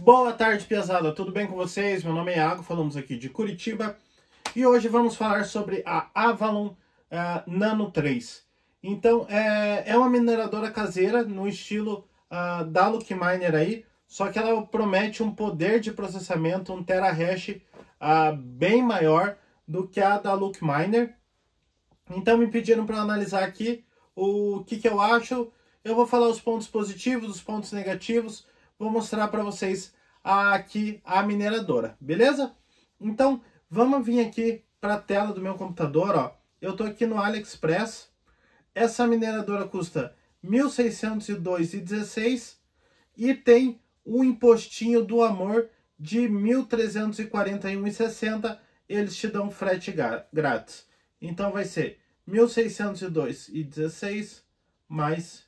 Boa tarde, pesada. Tudo bem com vocês? Meu nome é Iago, falamos aqui de Curitiba. E hoje vamos falar sobre a Avalon uh, Nano 3. Então, é, é uma mineradora caseira no estilo uh, da Lookminer aí, só que ela promete um poder de processamento, um terahash uh, bem maior do que a da Lookminer. Então me pediram para analisar aqui o que, que eu acho. Eu vou falar os pontos positivos, os pontos negativos, vou mostrar para vocês aqui a mineradora, beleza? Então, vamos vir aqui para a tela do meu computador, ó. Eu estou aqui no AliExpress. Essa mineradora custa R$ 1.602,16 e tem um impostinho do amor de R$ 1.341,60. Eles te dão frete grátis. Então vai ser R$ 1.602,16 mais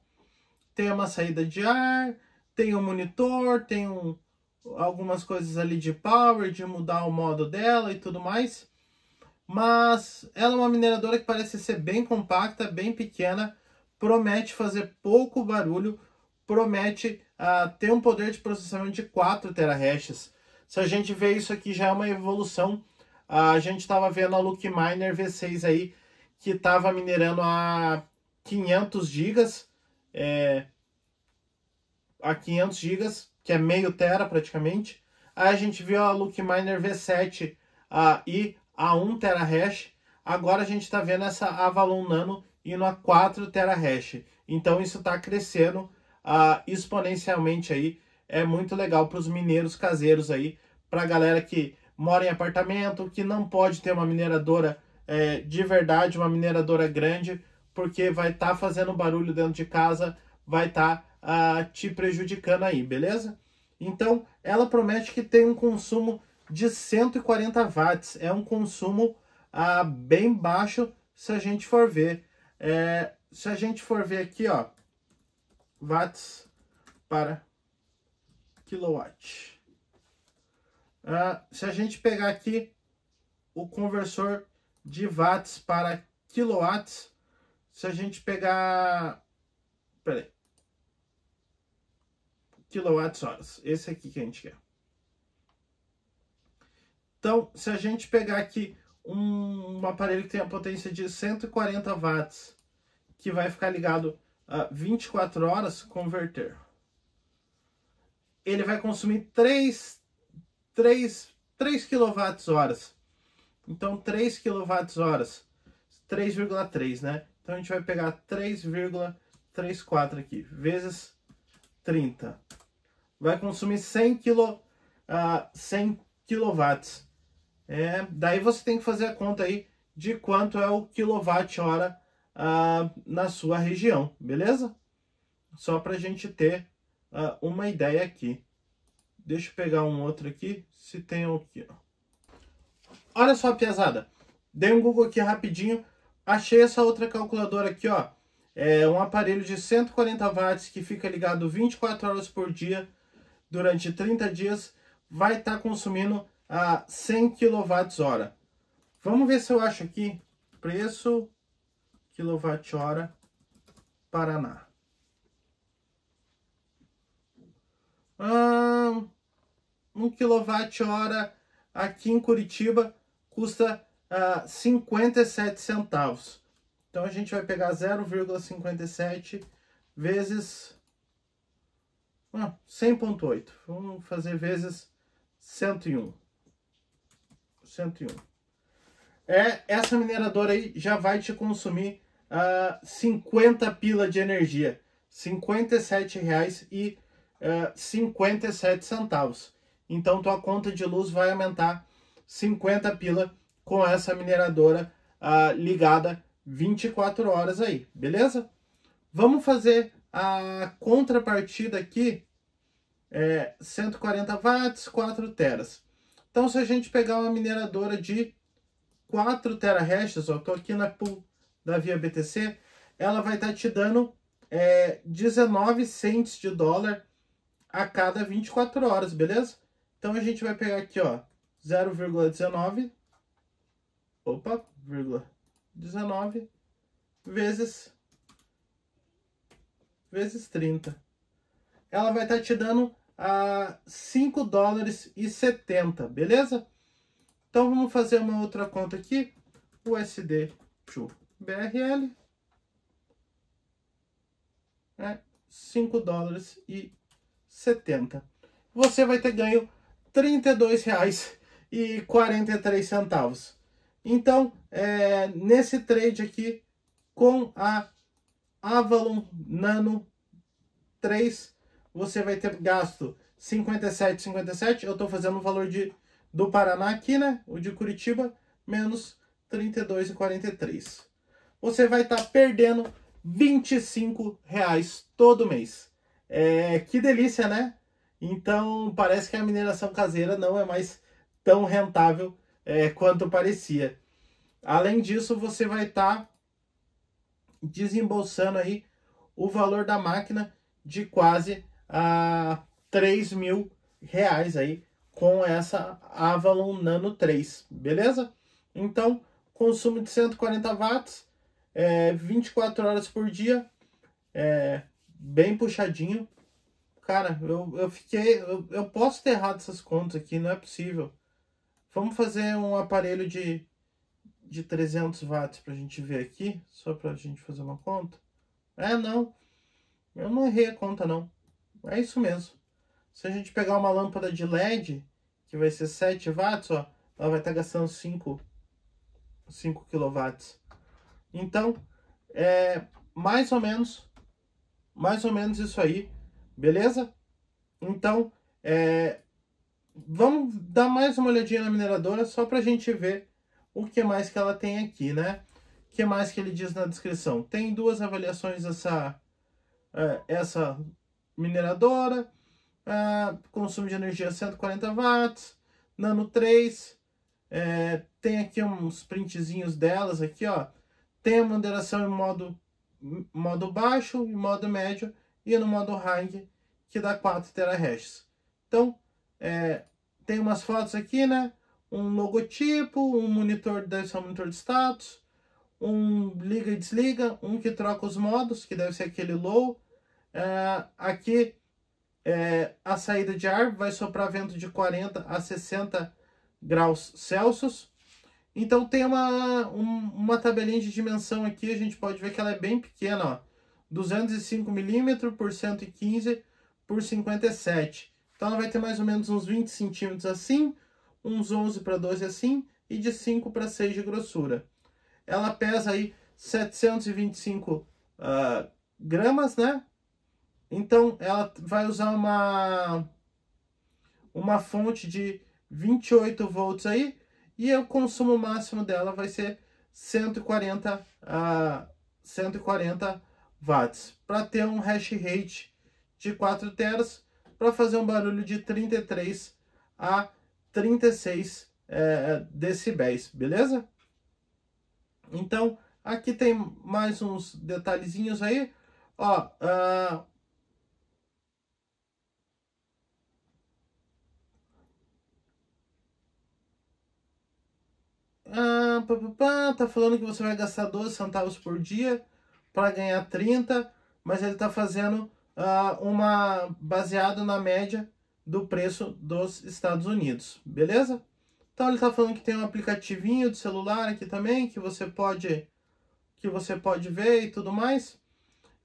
tem uma saída de ar, tem um monitor, tem um, algumas coisas ali de power, de mudar o modo dela e tudo mais. Mas ela é uma mineradora que parece ser bem compacta, bem pequena, promete fazer pouco barulho, promete uh, ter um poder de processamento de 4 terahashes. Se a gente vê isso aqui já é uma evolução. Uh, a gente estava vendo a Luke Miner V6 aí, que estava minerando a 500 gigas é, a 500 GB, que é meio tera praticamente. Aí a gente viu a look Miner V7 a, e a 1 tera hash. Agora a gente está vendo essa Avalon Nano indo a 4 tera hash. Então isso está crescendo a ah, exponencialmente aí. É muito legal para os mineiros caseiros aí, para a galera que mora em apartamento, que não pode ter uma mineradora é, de verdade, uma mineradora grande, porque vai estar tá fazendo barulho dentro de casa, vai estar tá, uh, te prejudicando aí, beleza? Então, ela promete que tem um consumo de 140 watts, é um consumo uh, bem baixo se a gente for ver. É, se a gente for ver aqui, ó, watts para kilowatt. Uh, se a gente pegar aqui o conversor de watts para kilowatts, se a gente pegar. Peraí. Quilowatts-horas. Esse aqui que a gente quer. Então, se a gente pegar aqui um, um aparelho que tem a potência de 140 watts, que vai ficar ligado a 24 horas, converter. Ele vai consumir 3, 3, 3 kWh. Então, 3 kWh, 3,3, né? Então a gente vai pegar 3,34 aqui, vezes 30. Vai consumir 100 kW. Uh, 100 kW. É, daí você tem que fazer a conta aí de quanto é o quilowatt-hora uh, na sua região, beleza? Só para a gente ter uh, uma ideia aqui. Deixa eu pegar um outro aqui, se tem um aqui. Olha só, piazada. Dei um Google aqui rapidinho Achei essa outra calculadora aqui, ó. É um aparelho de 140 watts que fica ligado 24 horas por dia durante 30 dias. Vai estar tá consumindo a 100 kWh. Vamos ver se eu acho aqui. Preço kWh Paraná. um 1 kWh aqui em Curitiba custa a 57 centavos. Então a gente vai pegar 0,57 vezes ah, 100.8. Vamos fazer vezes 101. 101. É, essa mineradora aí já vai te consumir uh, ah, 50 pila de energia. R$ 57,57. Uh, centavos. Então tua conta de luz vai aumentar 50 pila com essa mineradora ah, ligada 24 horas aí, beleza? Vamos fazer a contrapartida aqui, é 140 watts, 4 teras. Então, se a gente pegar uma mineradora de 4 terahashes, ó, tô aqui na pool da Via BTC, ela vai estar tá te dando é, 19 cents de dólar a cada 24 horas, beleza? Então, a gente vai pegar aqui, ó, 0,19 opa, vírgula, 19 vezes, vezes 30. Ela vai estar tá te dando a ah, 5 dólares e 70, beleza? Então vamos fazer uma outra conta aqui, USD to BRL, É 5 dólares e 70. Você vai ter ganho R$ 32,43. Então, é, nesse trade aqui, com a Avalon Nano 3, você vai ter gasto 57,57. Eu estou fazendo o valor de, do Paraná aqui, né? O de Curitiba, menos 32,43. Você vai estar tá perdendo 25 reais todo mês. É, que delícia, né? Então, parece que a mineração caseira não é mais tão rentável é, quanto parecia. Além disso, você vai estar tá desembolsando aí o valor da máquina de quase a três mil reais aí com essa Avalon Nano 3, beleza? Então, consumo de 140 watts, é, 24 horas por dia, é, bem puxadinho. Cara, eu, eu fiquei. Eu, eu posso ter errado essas contas aqui, não é possível. Vamos fazer um aparelho de, de 300 watts para a gente ver aqui, só para a gente fazer uma conta. É, não, eu não errei a conta não, é isso mesmo. Se a gente pegar uma lâmpada de LED, que vai ser 7 watts, ó, ela vai estar tá gastando 5, 5 kW. Então, é mais ou menos, mais ou menos isso aí, beleza? Então, é, vamos dar mais uma olhadinha na mineradora só para a gente ver o que mais que ela tem aqui, né? O que mais que ele diz na descrição? Tem duas avaliações essa, é, essa mineradora, é, consumo de energia 140 watts, Nano 3, é, tem aqui uns printzinhos delas aqui, ó. Tem a moderação em modo, modo baixo, em modo médio e no modo high, que dá 4 terahertz. Então, é, tem umas fotos aqui, né? Um logotipo, um monitor, deve ser um monitor de status, um liga e desliga, um que troca os modos, que deve ser aquele low. É, aqui é, a saída de ar vai soprar vento de 40 a 60 graus Celsius. Então tem uma, um, uma tabelinha de dimensão aqui, a gente pode ver que ela é bem pequena, ó. 205 mm por 115 por 57. Então ela vai ter mais ou menos uns 20 centímetros assim, uns 11 para 12 assim e de 5 para 6 de grossura. Ela pesa aí 725 uh, ah, gramas, né? Então ela vai usar uma, uma fonte de 28 volts aí e o consumo máximo dela vai ser 140 a uh, 140 watts para ter um hash rate de 4 teras para fazer um barulho de 33 a 36 é, decibéis, beleza? Então, aqui tem mais uns detalhezinhos aí. Ó, uh... Ah, pá, pá, pá, tá falando que você vai gastar 12 centavos por dia para ganhar 30, mas ele tá fazendo uh, uma baseado na média do preço dos Estados Unidos, beleza? Então ele está falando que tem um aplicativinho de celular aqui também que você pode que você pode ver e tudo mais.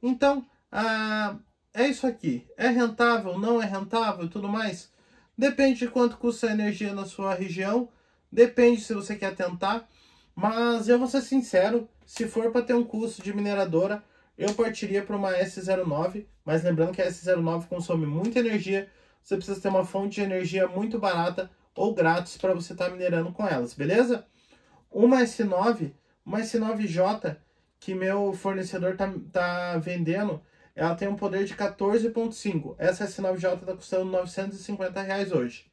Então uh, é isso aqui. É rentável? Não é rentável? Tudo mais. Depende de quanto custa a energia na sua região. Depende se você quer tentar. Mas eu vou ser sincero, se for para ter um custo de mineradora, eu partiria para uma S09, mas lembrando que a S09 consome muita energia, você precisa ter uma fonte de energia muito barata ou grátis para você estar tá minerando com elas, beleza? Uma S9, uma S9J que meu fornecedor tá, tá vendendo, ela tem um poder de 14.5. Essa S9J está custando 950 reais hoje.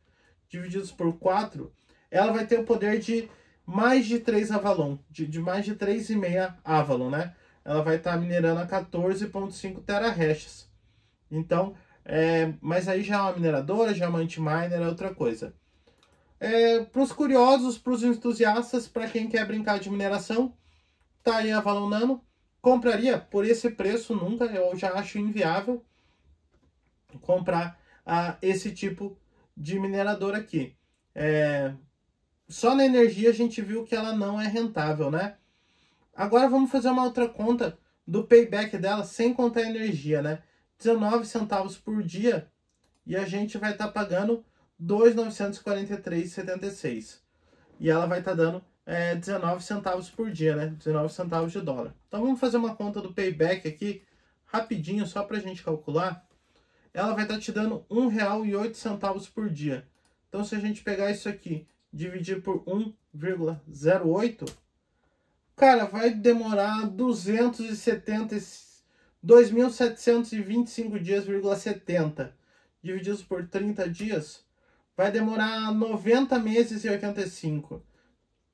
Divididos por 4, ela vai ter o poder de mais de 3 Avalon, de, de mais de 3,5 Avalon, né? ela vai estar tá minerando a 14.5 terahashes. Então, é, mas aí já é uma mineradora, já é uma antminer, é outra coisa. É, para os curiosos, para os entusiastas, para quem quer brincar de mineração, tá aí a Valon Nano. Compraria por esse preço nunca, eu já acho inviável comprar ah, esse tipo de minerador aqui. É, só na energia a gente viu que ela não é rentável, né? Agora vamos fazer uma outra conta do payback dela sem contar a energia, né? 19 centavos por dia e a gente vai estar tá pagando 2,943,76. E ela vai estar tá dando é, 19 centavos por dia, né? 19 centavos de dólar. Então vamos fazer uma conta do payback aqui rapidinho só para a gente calcular. Ela vai estar tá te dando R$ 1,08 por dia. Então se a gente pegar isso aqui, dividir por 1,08, Cara, vai demorar 270, 2.725 70 divididos por 30 dias, vai demorar 90 meses e 85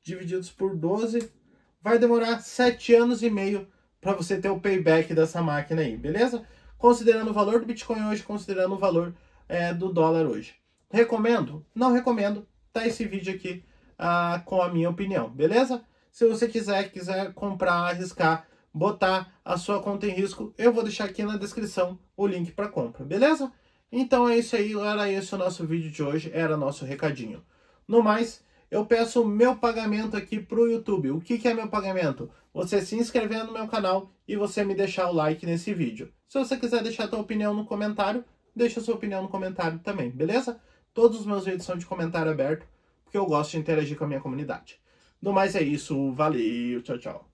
divididos por 12, vai demorar 7 anos e meio para você ter o payback dessa máquina aí, beleza? Considerando o valor do Bitcoin hoje, considerando o valor é, do dólar hoje. Recomendo? Não recomendo. Tá esse vídeo aqui ah, com a minha opinião, beleza? Se você quiser, quiser comprar, arriscar, botar a sua conta em risco, eu vou deixar aqui na descrição o link para compra, beleza? Então é isso aí, era esse o nosso vídeo de hoje, era nosso recadinho. No mais, eu peço o meu pagamento aqui para o YouTube. O que, que, é meu pagamento? Você se inscrever no meu canal e você me deixar o like nesse vídeo. Se você quiser deixar a sua opinião no comentário, deixa a sua opinião no comentário também, beleza? Todos os meus vídeos são de comentário aberto, porque eu gosto de interagir com a minha comunidade. No mais é isso, valeu, tchau, tchau.